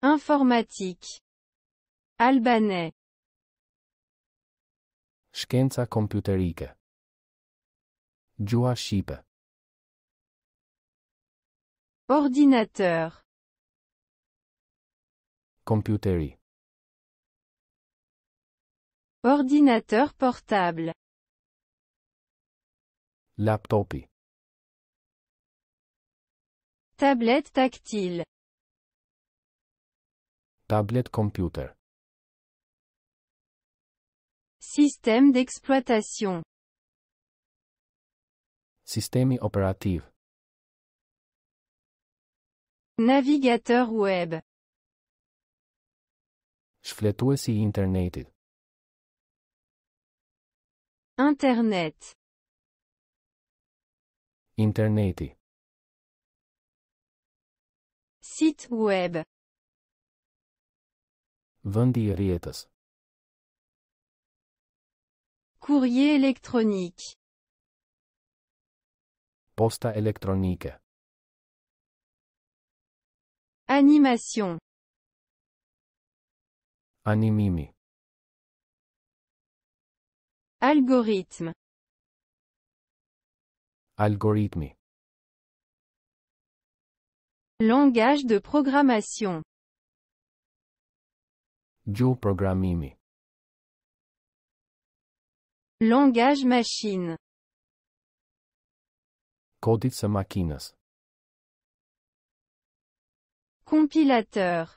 Informatique. Albanais. Shkenca computerica Gioa Ordinateur. computeri, Ordinateur portable. laptopi, Tablette tactile. tablet computer sistem d'exploitation sistemi operativ navigateur web shfletuesi i internetit internet interneti site web Rietas. Courrier électronique. Posta électronique. Animation. Animimi. Algorithme. Algorithme. Langage de programmation. Joe Langage machine. Codice machines. Compilateur.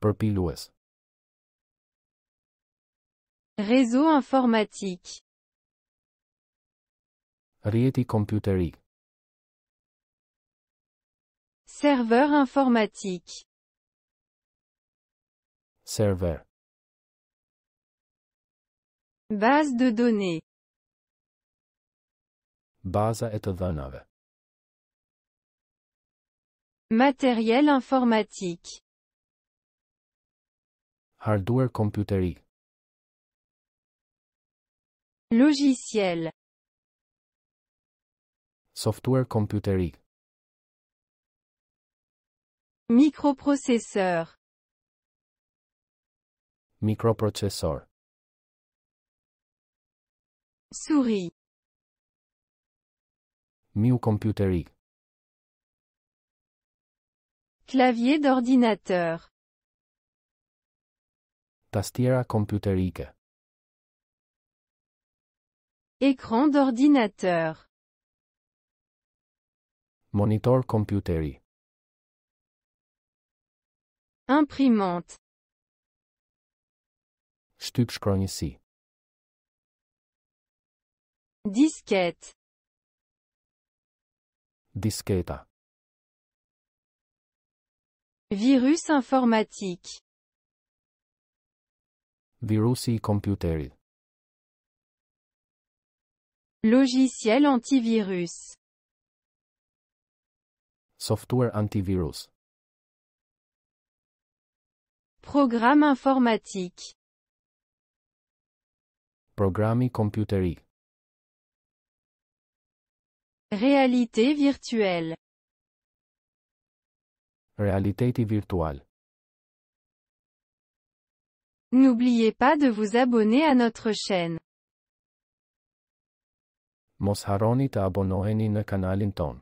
Perpilues. Réseau informatique. Rieti computerie Serveur informatique. Server. Base de données. Baza etodonove. Matériel informatique. Hardware computerig. Logiciel. Software computerig. Microprocesseur microprocessor souris Miu computerik clavier d'ordinateur tastiera computerique. écran d'ordinateur monitor computeri imprimante Stupsprung diskette. Disquette. Virus informatique. Virusi computeri. Logiciel antivirus. Software antivirus. Programme informatique. Programmi kompjuteri. Réalité virtuelle. Réalité virtuelle. N'oubliez pas de vous abonner à notre chaîne. Mosharoni ta abonoheni në kanalin ton.